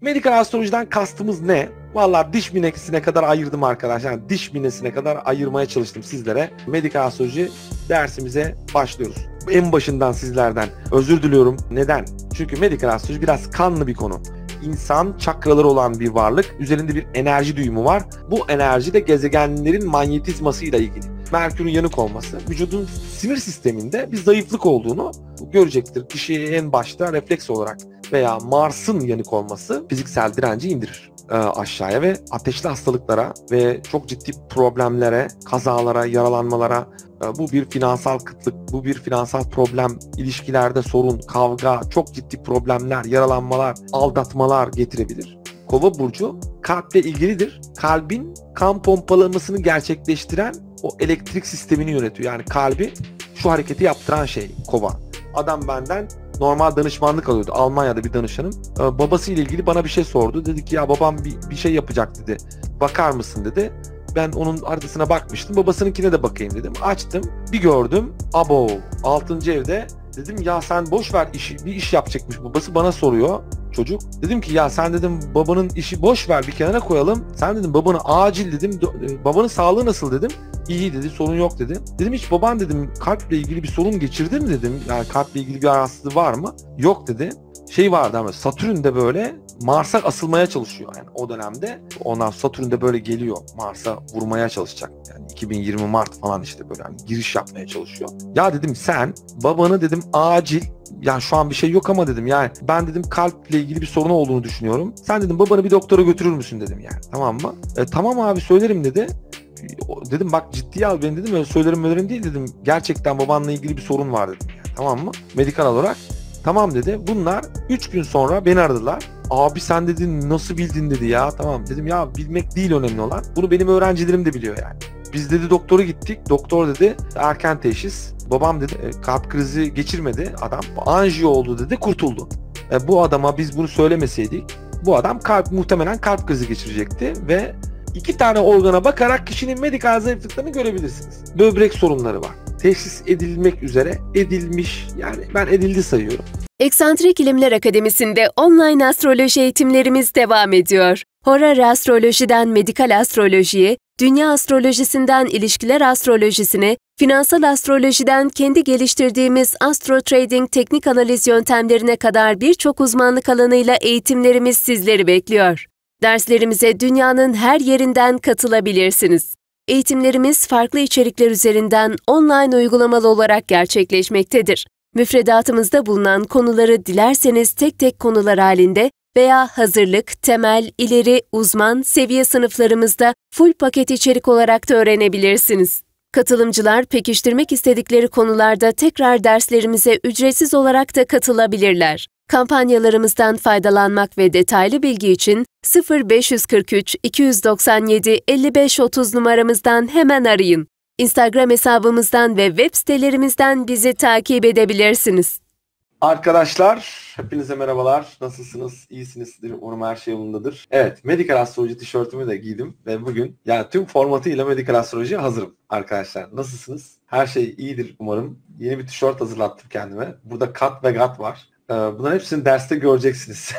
Medikal astrolojiden kastımız ne? Valla diş minesine kadar ayırdım arkadaşlar. Yani diş minesine kadar ayırmaya çalıştım sizlere. Medikal astroloji dersimize başlıyoruz. En başından sizlerden özür diliyorum. Neden? Çünkü medikal astroloji biraz kanlı bir konu. İnsan çakraları olan bir varlık. Üzerinde bir enerji düğümü var. Bu enerji de gezegenlerin manyetizmasıyla ilgili. Merkür'ün yanık olması, vücudun sinir sisteminde bir zayıflık olduğunu görecektir. Kişi en başta refleks olarak veya Mars'ın yanık olması fiziksel direnci indirir e, aşağıya ve ateşli hastalıklara ve çok ciddi problemlere, kazalara, yaralanmalara e, bu bir finansal kıtlık, bu bir finansal problem, ilişkilerde sorun, kavga, çok ciddi problemler, yaralanmalar, aldatmalar getirebilir. Kova burcu kalple ilgilidir. Kalbin kan pompalamasını gerçekleştiren o elektrik sistemini yönetiyor. Yani kalbi şu hareketi yaptıran şey kova. Adam benden normal danışmanlık alıyordu. Almanya'da bir danışanım. E, ee, babası ile ilgili bana bir şey sordu. Dedi ki ya babam bir, bir şey yapacak dedi. Bakar mısın dedi. Ben onun haritasına bakmıştım. Babasınınkine de bakayım dedim. Açtım. Bir gördüm. Abo 6. evde Dedim ya sen boş ver işi bir iş yapacakmış babası bana soruyor çocuk. Dedim ki ya sen dedim babanın işi boş ver bir kenara koyalım. Sen dedim babanı acil dedim e, babanın sağlığı nasıl dedim. İyi dedi sorun yok dedi. Dedim hiç baban dedim kalple ilgili bir sorun geçirdi mi dedim. Yani kalple ilgili bir rahatsızlığı var mı? Yok dedi şey vardı ama Satürn de böyle Mars'a asılmaya çalışıyor yani o dönemde. Ondan Satürn de böyle geliyor Mars'a vurmaya çalışacak. Yani 2020 Mart falan işte böyle hani giriş yapmaya çalışıyor. Ya dedim sen babanı dedim acil yani şu an bir şey yok ama dedim yani ben dedim kalple ilgili bir sorun olduğunu düşünüyorum. Sen dedim babanı bir doktora götürür müsün dedim yani tamam mı? E, tamam abi söylerim dedi dedim bak ciddiye al ben dedim öyle söylerim ölerim değil dedim. Gerçekten babanla ilgili bir sorun var dedim yani, tamam mı? Medikal olarak Tamam dedi. Bunlar 3 gün sonra beni aradılar. Abi sen dedin nasıl bildin dedi ya. Tamam dedim ya bilmek değil önemli olan. Bunu benim öğrencilerim de biliyor yani. Biz dedi doktora gittik. Doktor dedi erken teşhis. Babam dedi e, kalp krizi geçirmedi adam. Anjiyo oldu dedi kurtuldu. E, bu adama biz bunu söylemeseydik bu adam kalp muhtemelen kalp krizi geçirecekti ve iki tane organa bakarak kişinin medikal zayıflıklarını görebilirsiniz. Böbrek sorunları var teşhis edilmek üzere edilmiş yani ben edildi sayıyorum. Eksantrik İlimler Akademisi'nde online astroloji eğitimlerimiz devam ediyor. Horar astrolojiden medikal astrolojiye, dünya astrolojisinden ilişkiler astrolojisine, finansal astrolojiden kendi geliştirdiğimiz astro trading teknik analiz yöntemlerine kadar birçok uzmanlık alanıyla eğitimlerimiz sizleri bekliyor. Derslerimize dünyanın her yerinden katılabilirsiniz. Eğitimlerimiz farklı içerikler üzerinden online uygulamalı olarak gerçekleşmektedir. Müfredatımızda bulunan konuları dilerseniz tek tek konular halinde veya hazırlık, temel, ileri, uzman seviye sınıflarımızda full paket içerik olarak da öğrenebilirsiniz. Katılımcılar pekiştirmek istedikleri konularda tekrar derslerimize ücretsiz olarak da katılabilirler. Kampanyalarımızdan faydalanmak ve detaylı bilgi için 0543 297 5530 numaramızdan hemen arayın. Instagram hesabımızdan ve web sitelerimizden bizi takip edebilirsiniz. Arkadaşlar, hepinize merhabalar. Nasılsınız? İyisinizdir. Umarım her şey yolundadır. Evet, medical Astroloji tişörtümü de giydim ve bugün yani tüm formatıyla medical Astroloji'ye hazırım arkadaşlar. Nasılsınız? Her şey iyidir umarım. Yeni bir tişört hazırlattım kendime. Burada kat ve gat var. Ee, bunların hepsini derste göreceksiniz.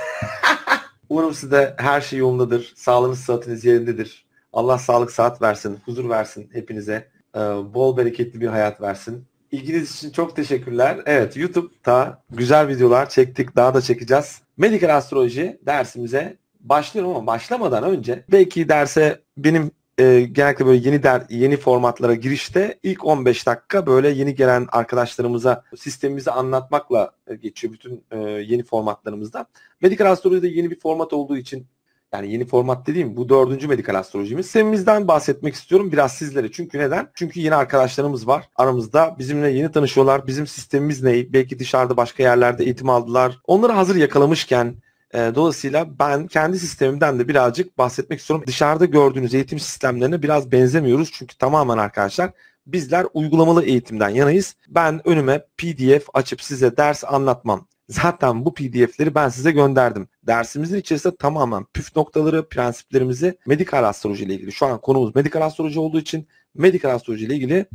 Umarım size her şey yolundadır. Sağlığınız, sıhhatiniz yerindedir. Allah sağlık, saat versin, huzur versin hepinize. Ee, bol bereketli bir hayat versin. İlginiz için çok teşekkürler. Evet YouTube'da güzel videolar çektik. Daha da çekeceğiz. Medical Astroloji dersimize başlıyorum ama başlamadan önce belki derse benim e, genellikle böyle yeni der, yeni formatlara girişte ilk 15 dakika böyle yeni gelen arkadaşlarımıza sistemimizi anlatmakla e, geçiyor bütün e, yeni formatlarımızda. Medikal astrolojide yeni bir format olduğu için yani yeni format dediğim bu dördüncü medikal astrolojimiz. Sistemimizden bahsetmek istiyorum biraz sizlere. Çünkü neden? Çünkü yeni arkadaşlarımız var aramızda. Bizimle yeni tanışıyorlar. Bizim sistemimiz ne? Belki dışarıda başka yerlerde eğitim aldılar. Onları hazır yakalamışken e, dolayısıyla ben kendi sistemimden de birazcık bahsetmek istiyorum. Dışarıda gördüğünüz eğitim sistemlerine biraz benzemiyoruz. Çünkü tamamen arkadaşlar bizler uygulamalı eğitimden yanayız. Ben önüme PDF açıp size ders anlatmam. Zaten bu PDF'leri ben size gönderdim. Dersimizin içerisinde tamamen püf noktaları, prensiplerimizi medikal astroloji ile ilgili. Şu an konumuz medikal astroloji olduğu için medikal astroloji ile ilgili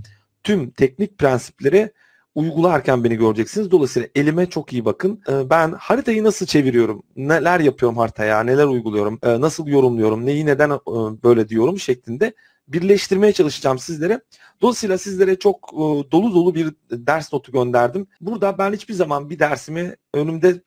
tüm teknik prensipleri uygularken beni göreceksiniz. Dolayısıyla elime çok iyi bakın. Ee, ben haritayı nasıl çeviriyorum? Neler yapıyorum haritaya? Neler uyguluyorum? E, nasıl yorumluyorum? Neyi neden e, böyle diyorum şeklinde birleştirmeye çalışacağım sizlere. Dolayısıyla sizlere çok e, dolu dolu bir ders notu gönderdim. Burada ben hiçbir zaman bir dersimi önümde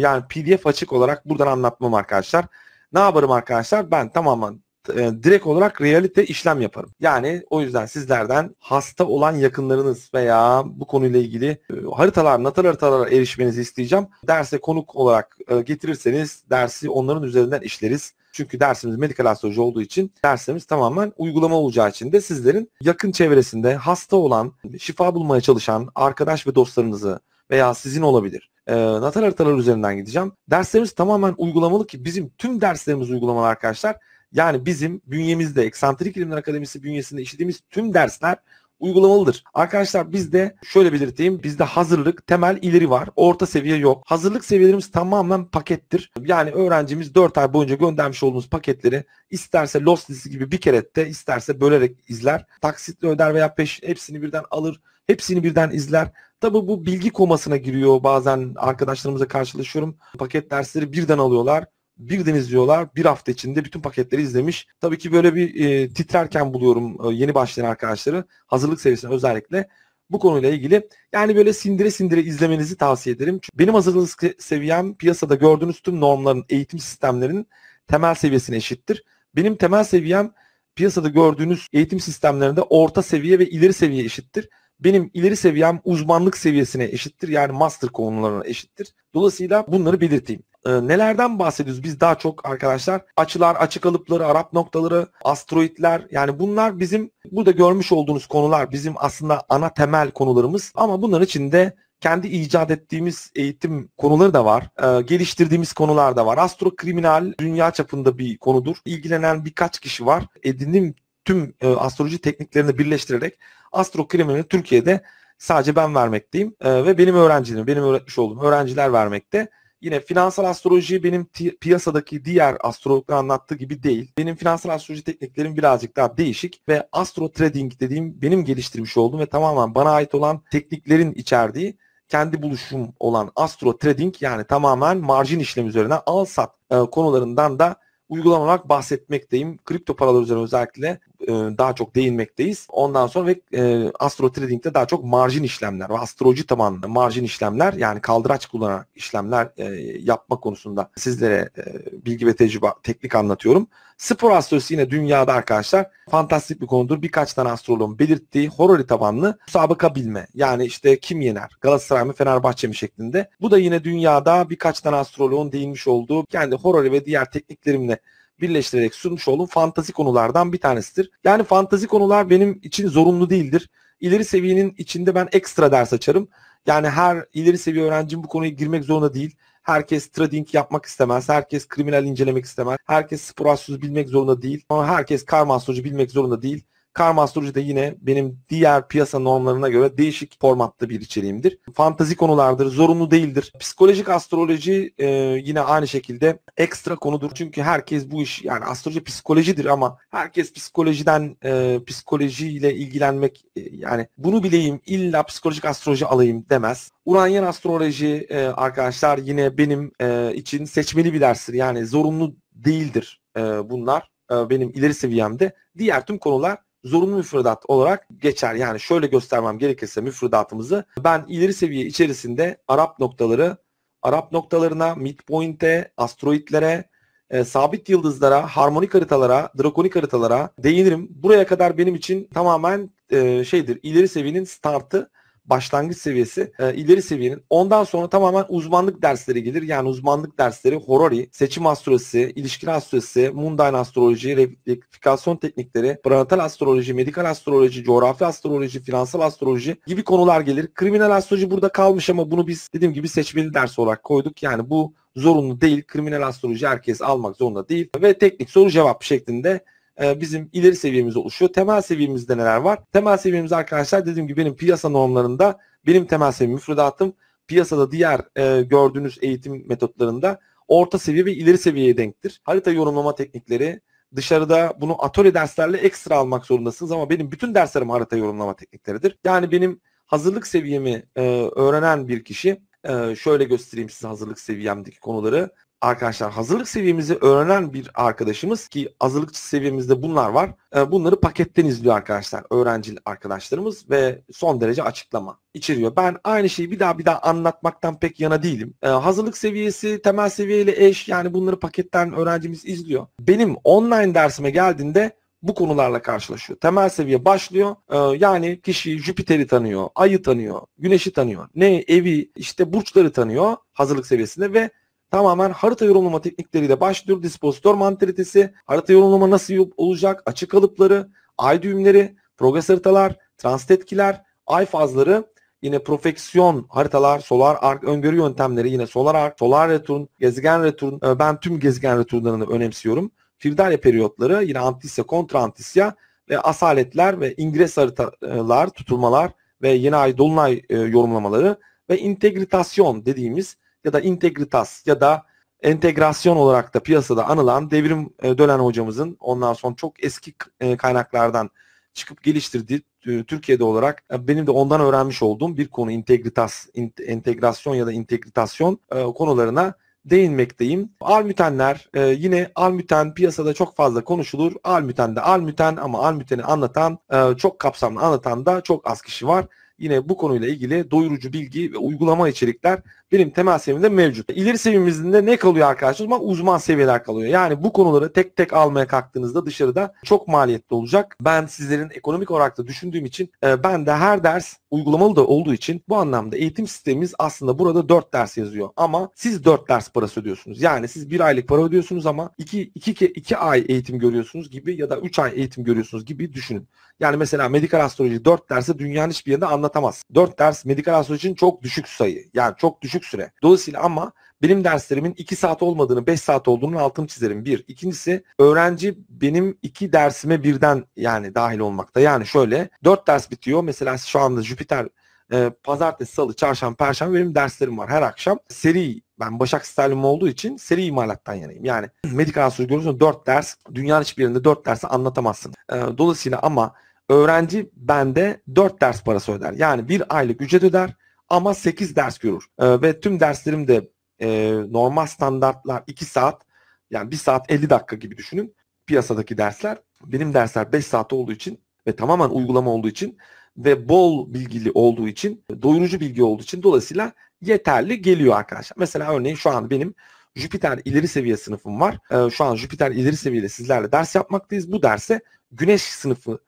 yani PDF açık olarak buradan anlatmam arkadaşlar. Ne yaparım arkadaşlar? Ben tamamen e, direkt olarak realite işlem yaparım. Yani o yüzden sizlerden hasta olan yakınlarınız veya bu konuyla ilgili e, haritalar, natal haritalara erişmenizi isteyeceğim. Derse konuk olarak e, getirirseniz dersi onların üzerinden işleriz. Çünkü dersimiz medikal astroloji olduğu için dersimiz tamamen uygulama olacağı için de sizlerin yakın çevresinde hasta olan, şifa bulmaya çalışan arkadaş ve dostlarınızı veya sizin olabilir. E, natal haritalar üzerinden gideceğim. Derslerimiz tamamen uygulamalı ki bizim tüm derslerimiz uygulamalı arkadaşlar. Yani bizim bünyemizde, eksantrik ilimler akademisi bünyesinde işlediğimiz tüm dersler uygulamalıdır. Arkadaşlar bizde şöyle belirteyim. Bizde hazırlık, temel, ileri var. Orta seviye yok. Hazırlık seviyelerimiz tamamen pakettir. Yani öğrencimiz 4 ay boyunca göndermiş olduğumuz paketleri isterse Lost listesi gibi bir kere de isterse bölerek izler. Taksitle öder veya peş hepsini birden alır. Hepsini birden izler. Tabi bu bilgi komasına giriyor. Bazen arkadaşlarımıza karşılaşıyorum. Paket dersleri birden alıyorlar. Bir deniz diyorlar. Bir hafta içinde bütün paketleri izlemiş. Tabii ki böyle bir e, titrerken buluyorum e, yeni başlayan arkadaşları. Hazırlık seviyesine özellikle bu konuyla ilgili. Yani böyle sindire sindire izlemenizi tavsiye ederim. Çünkü benim hazırlık seviyem piyasada gördüğünüz tüm normların, eğitim sistemlerinin temel seviyesine eşittir. Benim temel seviyem piyasada gördüğünüz eğitim sistemlerinde orta seviye ve ileri seviye eşittir. Benim ileri seviyem uzmanlık seviyesine eşittir. Yani master konularına eşittir. Dolayısıyla bunları belirteyim. E, nelerden bahsediyoruz? Biz daha çok arkadaşlar açılar, açık alıpları, Arap noktaları, asteroidler yani bunlar bizim burada görmüş olduğunuz konular bizim aslında ana temel konularımız ama bunların içinde kendi icat ettiğimiz eğitim konuları da var. E, geliştirdiğimiz konular da var. Astrokriminal dünya çapında bir konudur. İlgilenen birkaç kişi var. Edindim tüm e, astroloji tekniklerini birleştirerek astrokriminali Türkiye'de sadece ben vermekteyim e, ve benim öğrencilerim, benim öğretmiş olduğum öğrenciler vermekte. Yine finansal astroloji benim piyasadaki diğer astrologlar anlattığı gibi değil. Benim finansal astroloji tekniklerim birazcık daha değişik ve astro trading dediğim benim geliştirmiş olduğum ve tamamen bana ait olan tekniklerin içerdiği kendi buluşum olan astro trading yani tamamen marjin işlem üzerine al sat e, konularından da uygulama olarak bahsetmekteyim. Kripto paralar üzerine özellikle e, daha çok değinmekteyiz. Ondan sonra ve e, Astro Trading'de daha çok marjin işlemler ve astroloji tabanlı marjin işlemler yani kaldıraç kullanarak işlemler e, yapma konusunda sizlere e, bilgi ve tecrübe teknik anlatıyorum. Spor astrosu yine dünyada arkadaşlar fantastik bir konudur. Birkaç tane astroloğun belirttiği horori tabanlı sabıka bilme. Yani işte kim yener? Galatasaray mı Fenerbahçe mi şeklinde. Bu da yine dünyada birkaç tane astroloğun değinmiş olduğu kendi horori ve diğer tekniklerimle birleştirerek sunmuş olduğum fantazi konulardan bir tanesidir. Yani fantazi konular benim için zorunlu değildir. İleri seviyenin içinde ben ekstra ders açarım. Yani her ileri seviye öğrencim bu konuya girmek zorunda değil. Herkes trading yapmak istemez. Herkes kriminal incelemek istemez. Herkes spor bilmek zorunda değil. Ama herkes karma bilmek zorunda değil. Karma Astroloji de yine benim diğer piyasa normlarına göre değişik formatlı bir içeriğimdir. Fantazi konulardır, zorunlu değildir. Psikolojik astroloji e, yine aynı şekilde ekstra konudur. Çünkü herkes bu iş yani astroloji psikolojidir ama herkes psikolojiden e, psikolojiyle ilgilenmek e, yani bunu bileyim illa psikolojik astroloji alayım demez. Uranyen astroloji e, arkadaşlar yine benim e, için seçmeli bir derstir. Yani zorunlu değildir e, bunlar e, benim ileri seviyemde. Diğer tüm konular zorunlu müfredat olarak geçer. Yani şöyle göstermem gerekirse müfredatımızı ben ileri seviye içerisinde Arap noktaları, Arap noktalarına, midpoint'e, asteroidlere, e, sabit yıldızlara, harmonik haritalara, drakonik haritalara değinirim. Buraya kadar benim için tamamen e, şeydir ileri seviyenin startı başlangıç seviyesi e, ileri seviyenin. Ondan sonra tamamen uzmanlık dersleri gelir. Yani uzmanlık dersleri horori, seçim astrolojisi, ilişkin astrolojisi, mundane astroloji, rektifikasyon teknikleri, pranatal astroloji, medikal astroloji, coğrafi astroloji, finansal astroloji gibi konular gelir. Kriminal astroloji burada kalmış ama bunu biz dediğim gibi seçmeli ders olarak koyduk. Yani bu zorunlu değil. Kriminal astroloji herkes almak zorunda değil. Ve teknik soru cevap şeklinde ee, bizim ileri seviyemiz oluşuyor. Temel seviyemizde neler var? Temel seviyemiz arkadaşlar dediğim gibi benim piyasa normlarında benim temel seviyem müfredatım piyasada diğer e, gördüğünüz eğitim metotlarında orta seviye ve ileri seviyeye denktir. Harita yorumlama teknikleri dışarıda bunu atölye derslerle ekstra almak zorundasınız ama benim bütün derslerim harita yorumlama teknikleridir. Yani benim hazırlık seviyemi e, öğrenen bir kişi e, şöyle göstereyim size hazırlık seviyemdeki konuları arkadaşlar hazırlık seviyemizi öğrenen bir arkadaşımız ki hazırlık seviyemizde bunlar var. Ee, bunları paketten izliyor arkadaşlar öğrenci arkadaşlarımız ve son derece açıklama içeriyor. Ben aynı şeyi bir daha bir daha anlatmaktan pek yana değilim. Ee, hazırlık seviyesi temel seviyeyle eş yani bunları paketten öğrencimiz izliyor. Benim online dersime geldiğinde bu konularla karşılaşıyor. Temel seviye başlıyor. Ee, yani kişi Jüpiter'i tanıyor, Ay'ı tanıyor, Güneş'i tanıyor. Ne evi işte burçları tanıyor hazırlık seviyesinde ve tamamen harita yorumlama teknikleriyle başlıyor. Dispositor mantalitesi, harita yorumlama nasıl olacak, açık kalıpları, ay düğümleri, progres haritalar, transit etkiler, ay fazları, yine profeksiyon haritalar, solar ark öngörü yöntemleri, yine solar ark, solar return, gezegen return, ee, ben tüm gezegen returlarını önemsiyorum. Firdalya periyotları, yine antisya, kontra antisya ve asaletler ve ingres haritalar, tutulmalar ve yeni ay dolunay e, yorumlamaları ve integritasyon dediğimiz ya da integritas ya da entegrasyon olarak da piyasada anılan Devrim e, Dölen hocamızın ondan sonra çok eski e, kaynaklardan çıkıp geliştirdiği e, Türkiye'de olarak benim de ondan öğrenmiş olduğum bir konu integritas, entegrasyon ya da integritasyon konularına değinmekteyim. Almütenler yine Almüten piyasada çok fazla konuşulur. Almüten de Almüten ama Almüten'i anlatan çok kapsamlı anlatan da çok az kişi var. Yine bu konuyla ilgili doyurucu bilgi ve uygulama içerikler benim temel seviyemde mevcut. İleri seviyemizde ne kalıyor arkadaşlar? O uzman seviyeler kalıyor. Yani bu konuları tek tek almaya kalktığınızda dışarıda çok maliyetli olacak. Ben sizlerin ekonomik olarak da düşündüğüm için e, ben de her ders uygulamalı da olduğu için bu anlamda eğitim sistemimiz aslında burada 4 ders yazıyor. Ama siz 4 ders parası ödüyorsunuz. Yani siz 1 aylık para ödüyorsunuz ama 2, 2, 2 ay eğitim görüyorsunuz gibi ya da 3 ay eğitim görüyorsunuz gibi düşünün. Yani mesela medikal astroloji 4 dersi dünyanın hiçbir yerinde anlatamaz. 4 ders medikal astroloji için çok düşük sayı. Yani çok düşük düşük süre. Dolayısıyla ama benim derslerimin 2 saat olmadığını 5 saat olduğunu altını çizerim. Bir. İkincisi öğrenci benim iki dersime birden yani dahil olmakta. Yani şöyle 4 ders bitiyor. Mesela şu anda Jüpiter e, pazartesi, salı, çarşamba, perşembe benim derslerim var her akşam. Seri ben Başak Stalin'im olduğu için seri imalattan yanayım. Yani medikal astronomi görürsün 4 ders dünyanın hiçbir yerinde 4 dersi anlatamazsın. E, dolayısıyla ama öğrenci bende 4 ders parası öder. Yani bir aylık ücret öder ama 8 ders görür. E, ve tüm derslerim de e, normal standartlar 2 saat yani 1 saat 50 dakika gibi düşünün piyasadaki dersler. Benim dersler 5 saat olduğu için ve tamamen uygulama olduğu için ve bol bilgili olduğu için, doyurucu bilgi olduğu için dolayısıyla yeterli geliyor arkadaşlar. Mesela örneğin şu an benim Jüpiter ileri seviye sınıfım var. Ee, şu an Jüpiter ileri seviyede sizlerle ders yapmaktayız. Bu derse Güneş sınıfı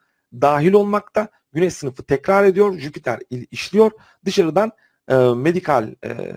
dahil olmakta. Güneş sınıfı tekrar ediyor. Jüpiter işliyor. Dışarıdan e, medikal e,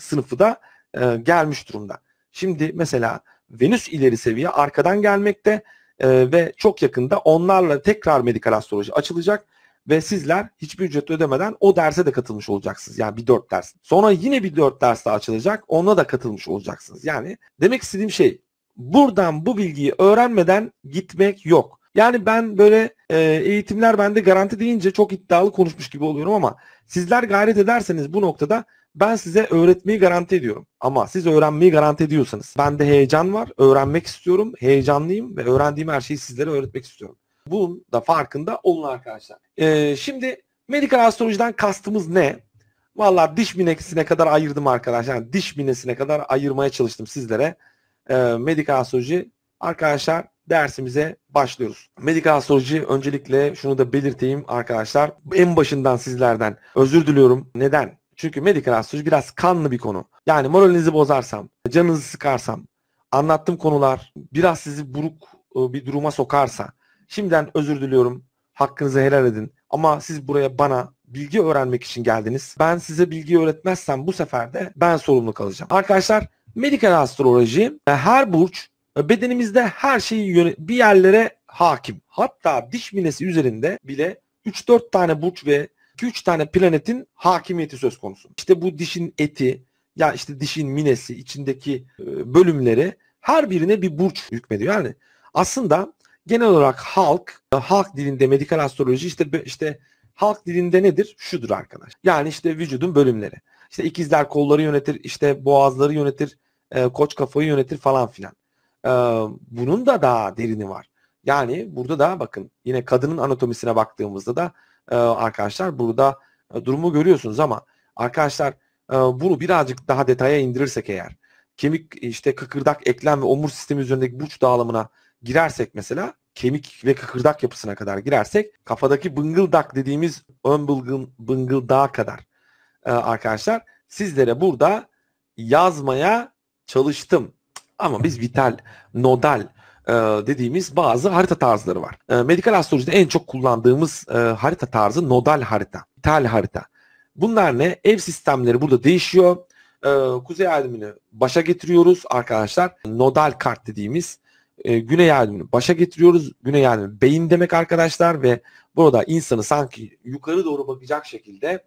sınıfı da e, gelmiş durumda. Şimdi mesela Venüs ileri seviye arkadan gelmekte e, ve çok yakında onlarla tekrar medikal astroloji açılacak ve sizler hiçbir ücret ödemeden o derse de katılmış olacaksınız. Yani bir dört ders. Sonra yine bir dört ders daha açılacak. Ona da katılmış olacaksınız. Yani demek istediğim şey buradan bu bilgiyi öğrenmeden gitmek yok. Yani ben böyle e, eğitimler bende garanti deyince çok iddialı konuşmuş gibi oluyorum ama sizler gayret ederseniz bu noktada ben size öğretmeyi garanti ediyorum. Ama siz öğrenmeyi garanti ediyorsanız bende heyecan var, öğrenmek istiyorum, heyecanlıyım ve öğrendiğim her şeyi sizlere öğretmek istiyorum. Bunun da farkında olun arkadaşlar. E, şimdi medikal astrolojiden kastımız ne? Valla diş minesine kadar ayırdım arkadaşlar. Yani diş minesine kadar ayırmaya çalıştım sizlere. E, medikal astroloji arkadaşlar dersimize başlıyoruz. Medikal astroloji öncelikle şunu da belirteyim arkadaşlar. En başından sizlerden özür diliyorum. Neden? Çünkü medikal astroloji biraz kanlı bir konu. Yani moralinizi bozarsam, canınızı sıkarsam, anlattığım konular biraz sizi buruk e, bir duruma sokarsa şimdiden özür diliyorum. Hakkınızı helal edin. Ama siz buraya bana bilgi öğrenmek için geldiniz. Ben size bilgi öğretmezsem bu sefer de ben sorumlu kalacağım. Arkadaşlar medikal astroloji e, her burç Bedenimizde her şeyi bir yerlere hakim. Hatta diş minesi üzerinde bile 3-4 tane burç ve 2-3 tane planetin hakimiyeti söz konusu. İşte bu dişin eti ya işte dişin minesi içindeki e, bölümleri her birine bir burç hükmediyor. Yani aslında genel olarak halk, halk dilinde medikal astroloji işte işte halk dilinde nedir? Şudur arkadaş. Yani işte vücudun bölümleri. İşte ikizler kolları yönetir, işte boğazları yönetir, e, koç kafayı yönetir falan filan e, bunun da daha derini var. Yani burada da bakın yine kadının anatomisine baktığımızda da e, arkadaşlar burada e, durumu görüyorsunuz ama arkadaşlar e, bunu birazcık daha detaya indirirsek eğer kemik işte kıkırdak eklem ve omur sistemi üzerindeki burç dağılımına girersek mesela kemik ve kıkırdak yapısına kadar girersek kafadaki bıngıldak dediğimiz ön bılgın, bıngıldağa kadar e, arkadaşlar sizlere burada yazmaya çalıştım. Ama biz vital, nodal e, dediğimiz bazı harita tarzları var. E, medikal astrolojide en çok kullandığımız e, harita tarzı nodal harita, vital harita. Bunlar ne? Ev sistemleri burada değişiyor. Kuzey aydınını başa getiriyoruz arkadaşlar. Nodal kart dediğimiz güney aydınını başa getiriyoruz. Güney aydınını beyin demek arkadaşlar ve burada insanı sanki yukarı doğru bakacak şekilde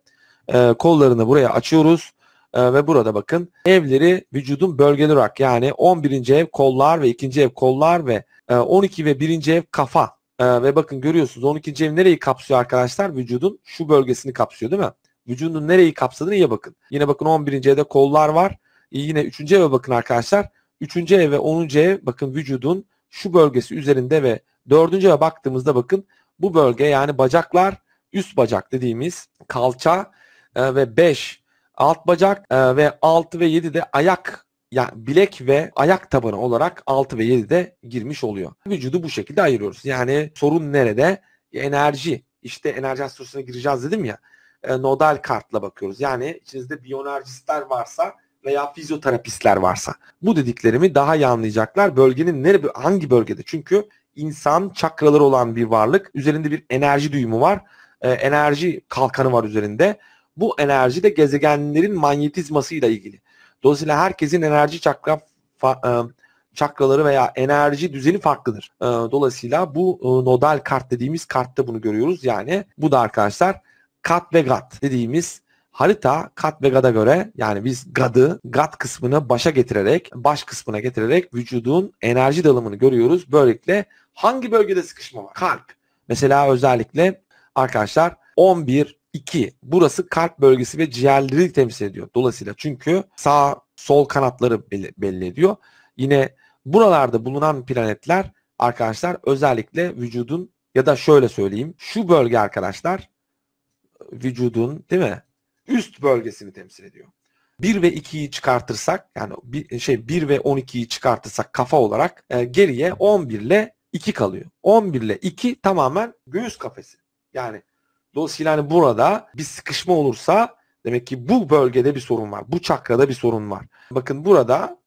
kollarını buraya açıyoruz. E, ve burada bakın evleri vücudun bölgeleri olarak yani 11. ev kollar ve 2. ev kollar ve e, 12 ve 1. ev kafa. E, ve bakın görüyorsunuz 12. ev nereyi kapsıyor arkadaşlar? Vücudun şu bölgesini kapsıyor değil mi? Vücudun nereyi kapsadığını iyi bakın. Yine bakın 11. evde kollar var. E, yine 3. eve bakın arkadaşlar. 3. ev ve 10. ev bakın vücudun şu bölgesi üzerinde ve 4. eve baktığımızda bakın bu bölge yani bacaklar üst bacak dediğimiz kalça e, ve 5 Alt bacak e, ve 6 ve 7 de ayak yani bilek ve ayak tabanı olarak 6 ve de girmiş oluyor. Vücudu bu şekilde ayırıyoruz. Yani sorun nerede? Enerji. İşte enerji astrosuna gireceğiz dedim ya. E, nodal kartla bakıyoruz. Yani içinizde biyoenerjistler varsa veya fizyoterapistler varsa. Bu dediklerimi daha iyi anlayacaklar. Bölgenin nere, hangi bölgede? Çünkü insan çakraları olan bir varlık. Üzerinde bir enerji düğümü var. E, enerji kalkanı var üzerinde bu enerji de gezegenlerin manyetizmasıyla ilgili. Dolayısıyla herkesin enerji çakra fa, e, çakraları veya enerji düzeni farklıdır. E, dolayısıyla bu e, nodal kart dediğimiz kartta bunu görüyoruz. Yani bu da arkadaşlar kat ve gat dediğimiz harita kat ve gada göre yani biz gadı gat kısmını başa getirerek baş kısmına getirerek vücudun enerji dalımını görüyoruz. Böylelikle hangi bölgede sıkışma var? Kalp. Mesela özellikle arkadaşlar 11 2. Burası kalp bölgesi ve ciğerleri temsil ediyor. Dolayısıyla çünkü sağ sol kanatları belli, belli ediyor. Yine buralarda bulunan planetler arkadaşlar özellikle vücudun ya da şöyle söyleyeyim şu bölge arkadaşlar vücudun değil mi? Üst bölgesini temsil ediyor. 1 ve 2'yi çıkartırsak yani bir, şey 1 ve 12'yi çıkartırsak kafa olarak e, geriye 11 ile 2 kalıyor. 11 ile 2 tamamen göğüs kafesi. Yani Dolayısıyla hani burada bir sıkışma olursa demek ki bu bölgede bir sorun var. Bu çakrada bir sorun var. Bakın burada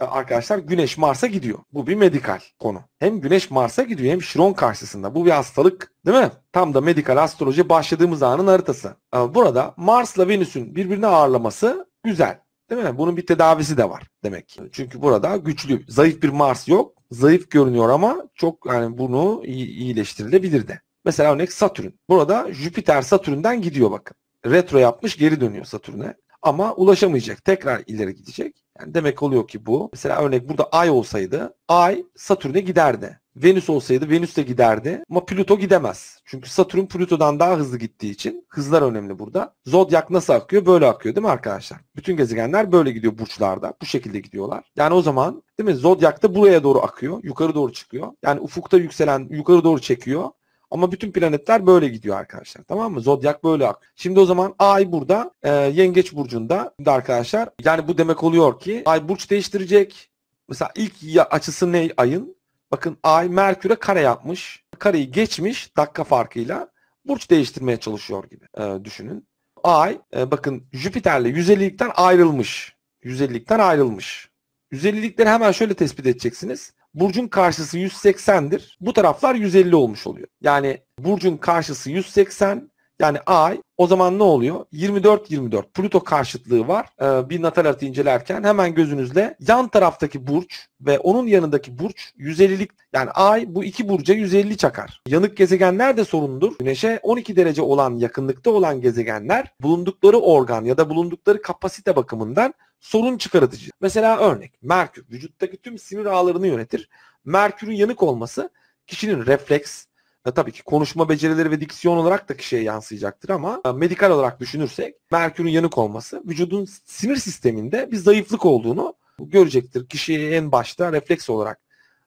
e, arkadaşlar Güneş Mars'a gidiyor. Bu bir medikal konu. Hem Güneş Mars'a gidiyor hem Şiron karşısında. Bu bir hastalık değil mi? Tam da medikal astroloji başladığımız anın haritası. E, burada Mars'la Venüs'ün birbirine ağırlaması güzel. Değil mi? Bunun bir tedavisi de var demek. Çünkü burada güçlü, zayıf bir Mars yok. Zayıf görünüyor ama çok yani bunu iyileştirilebilir de. Mesela örnek Satürn. Burada Jüpiter Satürn'den gidiyor bakın. Retro yapmış geri dönüyor Satürn'e. Ama ulaşamayacak. Tekrar ileri gidecek. Yani demek oluyor ki bu. Mesela örnek burada Ay olsaydı Ay Satürn'e giderdi. Venüs olsaydı Venüs de giderdi ama Plüto gidemez. Çünkü Satürn Plüto'dan daha hızlı gittiği için hızlar önemli burada. Zodyak nasıl akıyor? Böyle akıyor değil mi arkadaşlar? Bütün gezegenler böyle gidiyor burçlarda. Bu şekilde gidiyorlar. Yani o zaman değil mi? Zodyak da buraya doğru akıyor. Yukarı doğru çıkıyor. Yani ufukta yükselen yukarı doğru çekiyor. Ama bütün planetler böyle gidiyor arkadaşlar. Tamam mı? Zodyak böyle ak. Şimdi o zaman Ay burada e, Yengeç Burcu'nda arkadaşlar. Yani bu demek oluyor ki Ay Burç değiştirecek. Mesela ilk açısı ne Ay'ın? Bakın Ay Merkür'e kare yapmış. Kareyi geçmiş dakika farkıyla. Burç değiştirmeye çalışıyor gibi e, düşünün. Ay e, bakın Jüpiter'le 150'likten ayrılmış. 150'likten ayrılmış. 150'likleri hemen şöyle tespit edeceksiniz. Burcun karşısı 180'dir. Bu taraflar 150 olmuş oluyor. Yani burcun karşısı 180, yani ay o zaman ne oluyor? 24-24 Pluto karşıtlığı var. Ee, bir natal haritayı incelerken hemen gözünüzle yan taraftaki burç ve onun yanındaki burç 150'lik yani ay bu iki burca 150 çakar. Yanık gezegenler de sorundur. Güneşe 12 derece olan yakınlıkta olan gezegenler bulundukları organ ya da bulundukları kapasite bakımından sorun çıkartıcı. Mesela örnek Merkür vücuttaki tüm sinir ağlarını yönetir. Merkür'ün yanık olması kişinin refleks, e, tabii ki konuşma becerileri ve diksiyon olarak da kişiye yansıyacaktır ama e, medikal olarak düşünürsek merkürün yanık olması vücudun sinir sisteminde bir zayıflık olduğunu görecektir. Kişiye en başta refleks olarak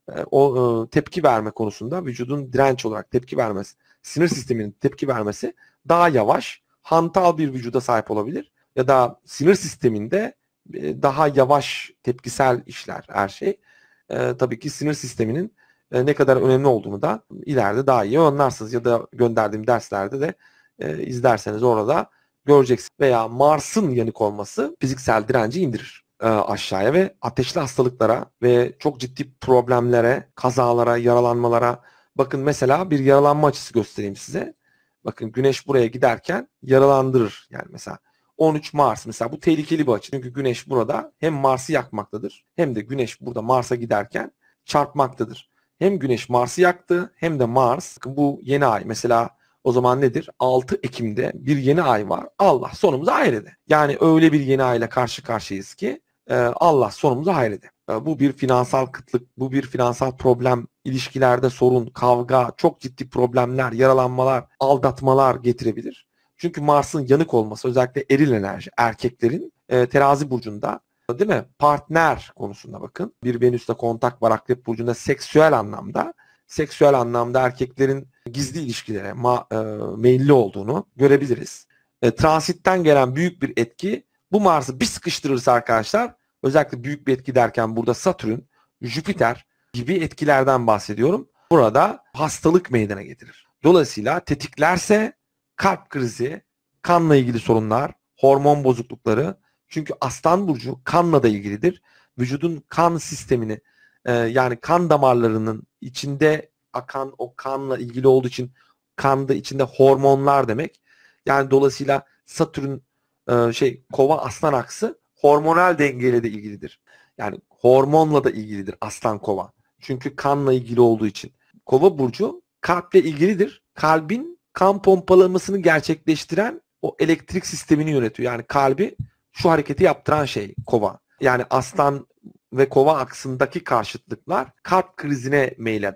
e, o e, tepki verme konusunda vücudun direnç olarak tepki vermesi, sinir sisteminin tepki vermesi daha yavaş, hantal bir vücuda sahip olabilir ya da sinir sisteminde daha yavaş tepkisel işler her şey. E, tabii ki sinir sisteminin e, ne kadar önemli olduğunu da ileride daha iyi anlarsınız ya da gönderdiğim derslerde de e, izlerseniz orada göreceksiniz. Veya Mars'ın yanık olması fiziksel direnci indirir e, aşağıya ve ateşli hastalıklara ve çok ciddi problemlere, kazalara, yaralanmalara bakın mesela bir yaralanma açısı göstereyim size. Bakın güneş buraya giderken yaralandırır. Yani mesela 13 Mars mesela bu tehlikeli bir açı. Çünkü güneş burada hem Mars'ı yakmaktadır hem de güneş burada Mars'a giderken çarpmaktadır hem Güneş Mars'ı yaktı hem de Mars bu yeni ay mesela o zaman nedir? 6 Ekim'de bir yeni ay var. Allah sonumuzu hayrede. Yani öyle bir yeni ayla karşı karşıyayız ki e, Allah sonumuzu hayrede. E, bu bir finansal kıtlık, bu bir finansal problem, ilişkilerde sorun, kavga, çok ciddi problemler, yaralanmalar, aldatmalar getirebilir. Çünkü Mars'ın yanık olması özellikle eril enerji erkeklerin e, terazi burcunda tarafta değil mi? Partner konusunda bakın. Bir venüste kontak var akrep burcunda seksüel anlamda. Seksüel anlamda erkeklerin gizli ilişkilere ma, e, meyilli olduğunu görebiliriz. E, transitten gelen büyük bir etki bu Mars'ı bir sıkıştırırsa arkadaşlar özellikle büyük bir etki derken burada Satürn, Jüpiter gibi etkilerden bahsediyorum. Burada hastalık meydana getirir. Dolayısıyla tetiklerse kalp krizi, kanla ilgili sorunlar, hormon bozuklukları, çünkü aslan burcu kanla da ilgilidir. Vücudun kan sistemini e, yani kan damarlarının içinde akan o kanla ilgili olduğu için kanda içinde hormonlar demek. Yani dolayısıyla Satürn e, şey kova aslan aksı hormonal dengeyle de ilgilidir. Yani hormonla da ilgilidir aslan kova. Çünkü kanla ilgili olduğu için. Kova burcu kalple ilgilidir. Kalbin kan pompalamasını gerçekleştiren o elektrik sistemini yönetiyor. Yani kalbi şu hareketi yaptıran şey kova. Yani aslan ve kova aksındaki karşıtlıklar kalp krizine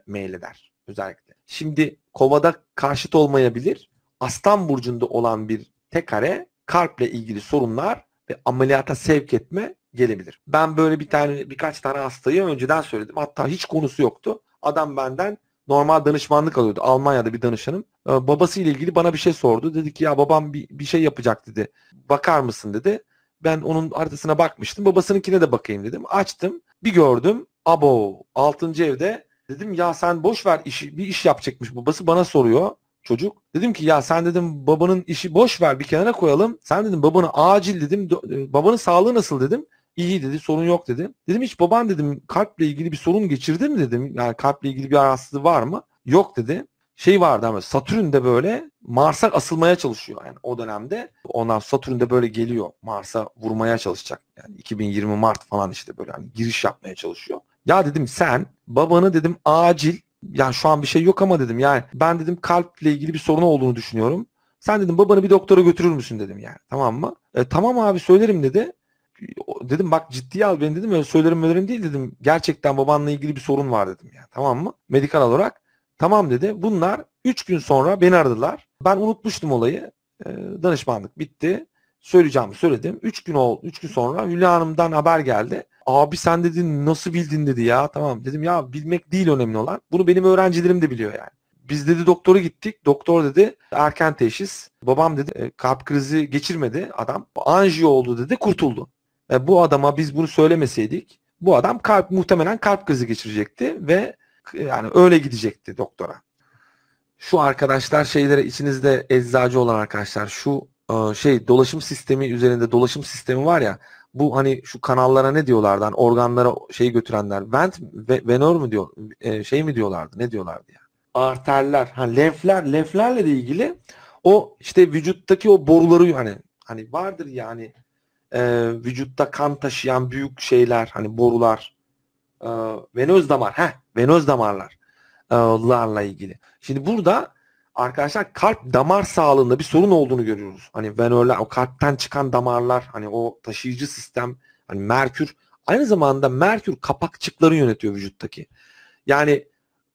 meyleder özellikle. Şimdi kovada karşıt olmayabilir. Aslan burcunda olan bir tekare kalple ilgili sorunlar ve ameliyata sevk etme gelebilir. Ben böyle bir tane birkaç tane hastayı önceden söyledim. Hatta hiç konusu yoktu. Adam benden normal danışmanlık alıyordu. Almanya'da bir danışanım. Ee, Babası ile ilgili bana bir şey sordu. Dedi ki ya babam bir, bir şey yapacak dedi. Bakar mısın dedi. Ben onun haritasına bakmıştım. Babasınınkine de bakayım dedim. Açtım. Bir gördüm. Abo 6. evde dedim ya sen boş ver işi bir iş yapacakmış babası bana soruyor çocuk. Dedim ki ya sen dedim babanın işi boş ver bir kenara koyalım. Sen dedim babanı acil dedim e, babanın sağlığı nasıl dedim. İyi dedi sorun yok dedi. Dedim hiç baban dedim kalple ilgili bir sorun geçirdi mi dedim. Yani kalple ilgili bir rahatsızlığı var mı? Yok dedi şey vardı ama Satürn'de böyle Mars'a asılmaya çalışıyor yani o dönemde. Ondan Satürn'de böyle geliyor Mars'a vurmaya çalışacak. Yani 2020 Mart falan işte böyle hani giriş yapmaya çalışıyor. Ya dedim sen babanı dedim acil yani şu an bir şey yok ama dedim yani ben dedim kalple ilgili bir sorun olduğunu düşünüyorum. Sen dedim babanı bir doktora götürür müsün dedim yani tamam mı? E, tamam abi söylerim dedi. Dedim bak ciddiye al beni dedim öyle söylerim ölerim değil dedim. Gerçekten babanla ilgili bir sorun var dedim yani tamam mı? Medikal olarak Tamam dedi. Bunlar 3 gün sonra beni aradılar. Ben unutmuştum olayı. E, danışmanlık bitti. Söyleyeceğimi söyledim. 3 gün oldu. 3 gün sonra Hülya Hanım'dan haber geldi. Abi sen dedin nasıl bildin dedi ya. Tamam dedim ya bilmek değil önemli olan. Bunu benim öğrencilerim de biliyor yani. Biz dedi doktora gittik. Doktor dedi erken teşhis. Babam dedi e, kalp krizi geçirmedi adam. Anjiyo oldu dedi kurtuldu. E, bu adama biz bunu söylemeseydik bu adam kalp muhtemelen kalp krizi geçirecekti ve yani öyle gidecekti doktora. Şu arkadaşlar şeylere içinizde eczacı olan arkadaşlar şu e, şey dolaşım sistemi üzerinde dolaşım sistemi var ya bu hani şu kanallara ne diyorlardı hani organlara şey götürenler vent ve, venör mü diyor e, şey mi diyorlardı ne diyorlardı ya arterler hani lenfler lenflerle de ilgili o işte vücuttaki o boruları hani hani vardır yani e, vücutta kan taşıyan büyük şeyler hani borular e, ee, venöz damar, heh, venöz damarlar ee, larla ilgili. Şimdi burada arkadaşlar kalp damar sağlığında bir sorun olduğunu görüyoruz. Hani venörler, o kalpten çıkan damarlar, hani o taşıyıcı sistem, hani merkür. Aynı zamanda merkür kapakçıkları yönetiyor vücuttaki. Yani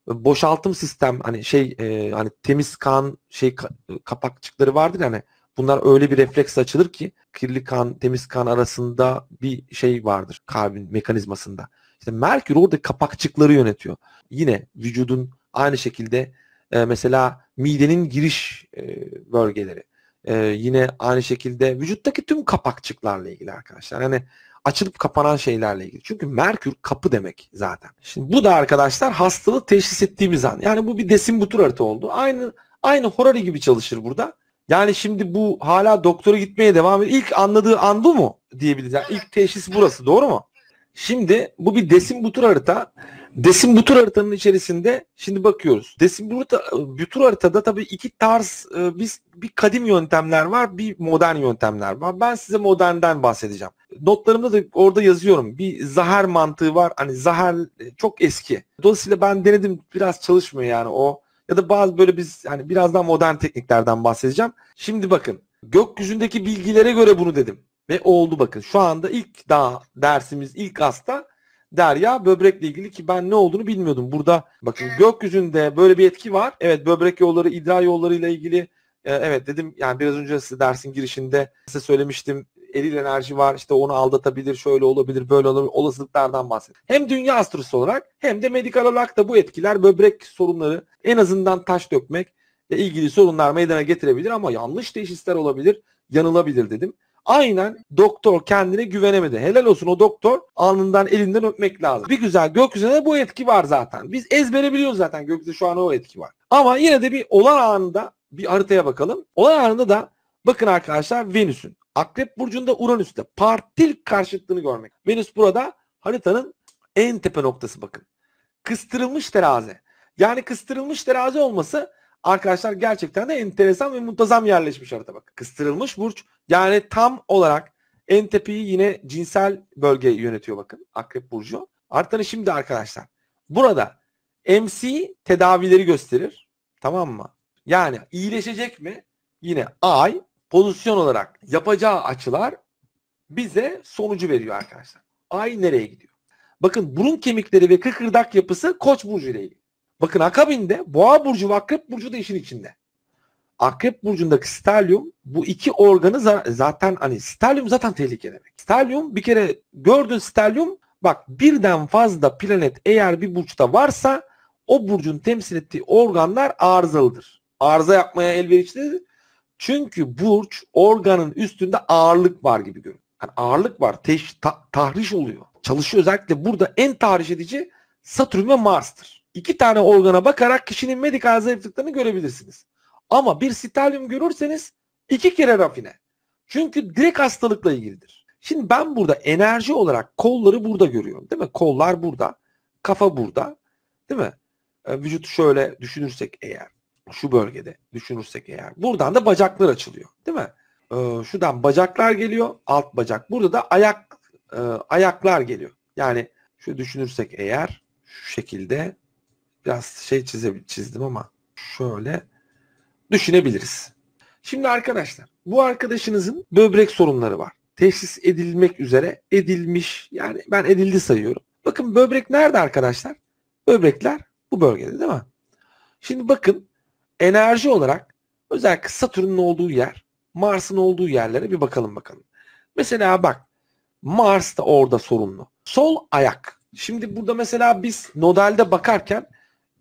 boşaltım sistem hani şey e, hani temiz kan şey ka, kapakçıkları vardır yani bunlar öyle bir refleks açılır ki kirli kan temiz kan arasında bir şey vardır kalbin mekanizmasında. İşte Merkür orada kapakçıkları yönetiyor. Yine vücudun aynı şekilde e, mesela midenin giriş e, bölgeleri. E, yine aynı şekilde vücuttaki tüm kapakçıklarla ilgili arkadaşlar. Hani açılıp kapanan şeylerle ilgili. Çünkü Merkür kapı demek zaten. Şimdi bu da arkadaşlar hastalığı teşhis ettiğimiz an. Yani bu bir desimbutur harita oldu. Aynı aynı horari gibi çalışır burada. Yani şimdi bu hala doktora gitmeye devam ediyor. İlk anladığı an bu mu diyebiliriz. Yani ilk teşhis burası doğru mu? Şimdi bu bir desin butur harita. Desin butur haritanın içerisinde şimdi bakıyoruz. Desin butur haritada tabii iki tarz e, biz bir kadim yöntemler var, bir modern yöntemler var. Ben size modernden bahsedeceğim. Notlarımda da orada yazıyorum. Bir zahar mantığı var. Hani zahar e, çok eski. Dolayısıyla ben denedim biraz çalışmıyor yani o. Ya da bazı böyle biz hani biraz daha modern tekniklerden bahsedeceğim. Şimdi bakın gökyüzündeki bilgilere göre bunu dedim. Ve oldu bakın. Şu anda ilk daha dersimiz ilk hasta Derya böbrekle ilgili ki ben ne olduğunu bilmiyordum. Burada bakın gökyüzünde böyle bir etki var. Evet böbrek yolları, idrar yolları ile ilgili e, evet dedim yani biraz önce size dersin girişinde size söylemiştim eril enerji var işte onu aldatabilir şöyle olabilir böyle olabilir olasılıklardan bahsediyorum Hem dünya astrosu olarak hem de medikal olarak da bu etkiler böbrek sorunları en azından taş dökmek ilgili sorunlar meydana getirebilir ama yanlış teşhisler olabilir yanılabilir dedim. Aynen doktor kendine güvenemedi. Helal olsun o doktor alnından elinden öpmek lazım. Bir güzel gökyüzüne bu etki var zaten. Biz ezbere biliyoruz zaten gökyüzü şu an o etki var. Ama yine de bir olan anında bir haritaya bakalım. Olan anında da bakın arkadaşlar Venüs'ün Akrep Burcu'nda Uranüs'te partil karşıtlığını görmek. Venüs burada haritanın en tepe noktası bakın. Kıstırılmış terazi. Yani kıstırılmış terazi olması Arkadaşlar gerçekten de enteresan ve muntazam yerleşmiş harita bak. Kıstırılmış burç yani tam olarak en tepeyi yine cinsel bölge yönetiyor bakın. Akrep burcu. Artanı şimdi arkadaşlar. Burada MC tedavileri gösterir. Tamam mı? Yani iyileşecek mi? Yine ay pozisyon olarak yapacağı açılar bize sonucu veriyor arkadaşlar. Ay nereye gidiyor? Bakın burun kemikleri ve kıkırdak yapısı koç burcu ile ilgili. Bakın akabinde Boğa burcu ve Akrep burcu da işin içinde. Akrep burcundaki stalyum bu iki organı zaten hani stalyum zaten tehlike demek. Stalyum bir kere gördün stalyum bak birden fazla planet eğer bir burçta varsa o burcun temsil ettiği organlar arızalıdır. Arıza yapmaya elverişlidir. Çünkü burç organın üstünde ağırlık var gibi görün. Yani ağırlık var. Teş, ta, tahriş oluyor. Çalışıyor özellikle burada en tahriş edici Satürn ve Mars'tır iki tane organa bakarak kişinin medikal zayıflıklarını görebilirsiniz. Ama bir sitalyum görürseniz iki kere rafine. Çünkü direkt hastalıkla ilgilidir. Şimdi ben burada enerji olarak kolları burada görüyorum değil mi? Kollar burada, kafa burada değil mi? Ee, vücut şöyle düşünürsek eğer, şu bölgede düşünürsek eğer. Buradan da bacaklar açılıyor değil mi? Ee, şuradan bacaklar geliyor, alt bacak. Burada da ayak e, ayaklar geliyor. Yani şu düşünürsek eğer şu şekilde biraz şey çize, çizdim ama şöyle düşünebiliriz. Şimdi arkadaşlar bu arkadaşınızın böbrek sorunları var. Teşhis edilmek üzere edilmiş yani ben edildi sayıyorum. Bakın böbrek nerede arkadaşlar? Böbrekler bu bölgede değil mi? Şimdi bakın enerji olarak özellikle Satürn'ün olduğu yer, Mars'ın olduğu yerlere bir bakalım bakalım. Mesela bak Mars da orada sorunlu. Sol ayak. Şimdi burada mesela biz nodalde bakarken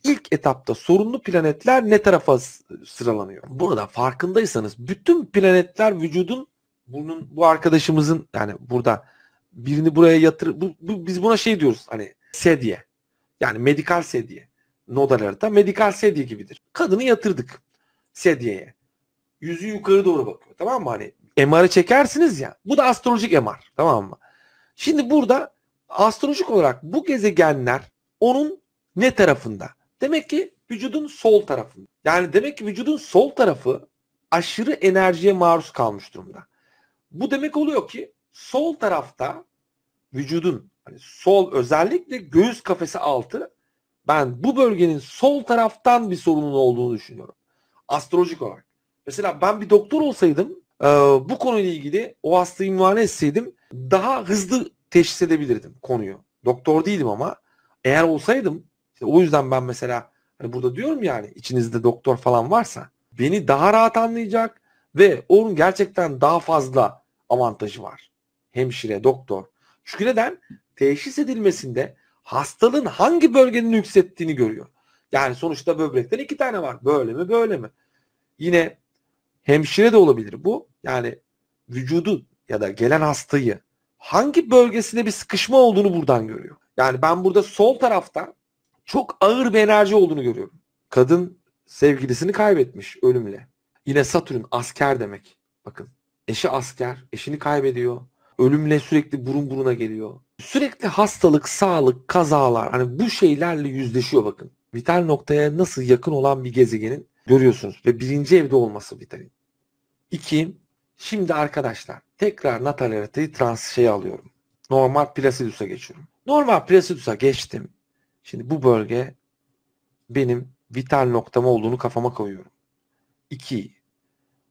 ilk etapta sorunlu planetler ne tarafa sıralanıyor? Burada farkındaysanız bütün planetler vücudun bunun bu arkadaşımızın yani burada birini buraya yatır bu, bu, biz buna şey diyoruz hani sedye yani medikal sedye da medikal sedye gibidir. Kadını yatırdık sedyeye. Yüzü yukarı doğru bakıyor tamam mı hani MR'ı çekersiniz ya bu da astrolojik MR tamam mı? Şimdi burada astrolojik olarak bu gezegenler onun ne tarafında? Demek ki vücudun sol tarafı. Yani demek ki vücudun sol tarafı aşırı enerjiye maruz kalmış durumda. Bu demek oluyor ki sol tarafta vücudun hani sol özellikle göğüs kafesi altı ben bu bölgenin sol taraftan bir sorunun olduğunu düşünüyorum. Astrolojik olarak. Mesela ben bir doktor olsaydım e, bu konuyla ilgili o hastayı muayene etseydim daha hızlı teşhis edebilirdim konuyu. Doktor değilim ama eğer olsaydım e, o yüzden ben mesela hani burada diyorum yani içinizde doktor falan varsa beni daha rahat anlayacak ve onun gerçekten daha fazla avantajı var. Hemşire, doktor. Çünkü neden? Teşhis edilmesinde hastalığın hangi bölgenin yükselttiğini görüyor. Yani sonuçta böbrekten iki tane var. Böyle mi böyle mi? Yine hemşire de olabilir bu. Yani vücudu ya da gelen hastayı hangi bölgesinde bir sıkışma olduğunu buradan görüyor. Yani ben burada sol tarafta çok ağır bir enerji olduğunu görüyorum. Kadın sevgilisini kaybetmiş ölümle. Yine Satürn asker demek. Bakın eşi asker, eşini kaybediyor. Ölümle sürekli burun buruna geliyor. Sürekli hastalık, sağlık, kazalar hani bu şeylerle yüzleşiyor bakın. Vital noktaya nasıl yakın olan bir gezegenin görüyorsunuz ve birinci evde olması vitalin. İki, şimdi arkadaşlar tekrar natal haritayı trans şey alıyorum. Normal Placidus'a geçiyorum. Normal Placidus'a geçtim. Şimdi bu bölge benim vital noktama olduğunu kafama koyuyorum. 2.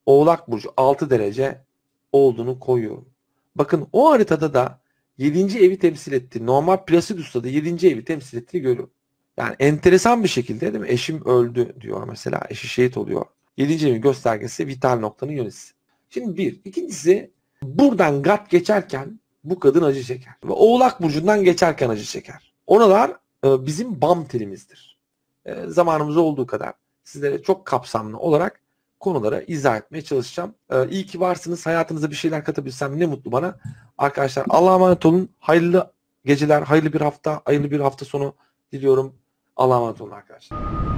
Oğlak burcu 6 derece olduğunu koyuyorum. Bakın o haritada da 7. evi temsil etti. normal Placidus'ta da 7. evi temsil ettiği görüyorum. Yani enteresan bir şekilde değil mi? Eşim öldü diyor mesela. Eşi şehit oluyor. 7. evin göstergesi vital noktanın yöneticisi. Şimdi bir. ikincisi buradan gat geçerken bu kadın acı çeker. Ve oğlak burcundan geçerken acı çeker. Oralar ee, bizim BAM terimizdir. E, ee, zamanımız olduğu kadar sizlere çok kapsamlı olarak konulara izah etmeye çalışacağım. Ee, iyi ki varsınız. Hayatınıza bir şeyler katabilsem ne mutlu bana. Arkadaşlar Allah'a emanet olun. Hayırlı geceler, hayırlı bir hafta, hayırlı bir hafta sonu diliyorum. Allah'a emanet olun arkadaşlar.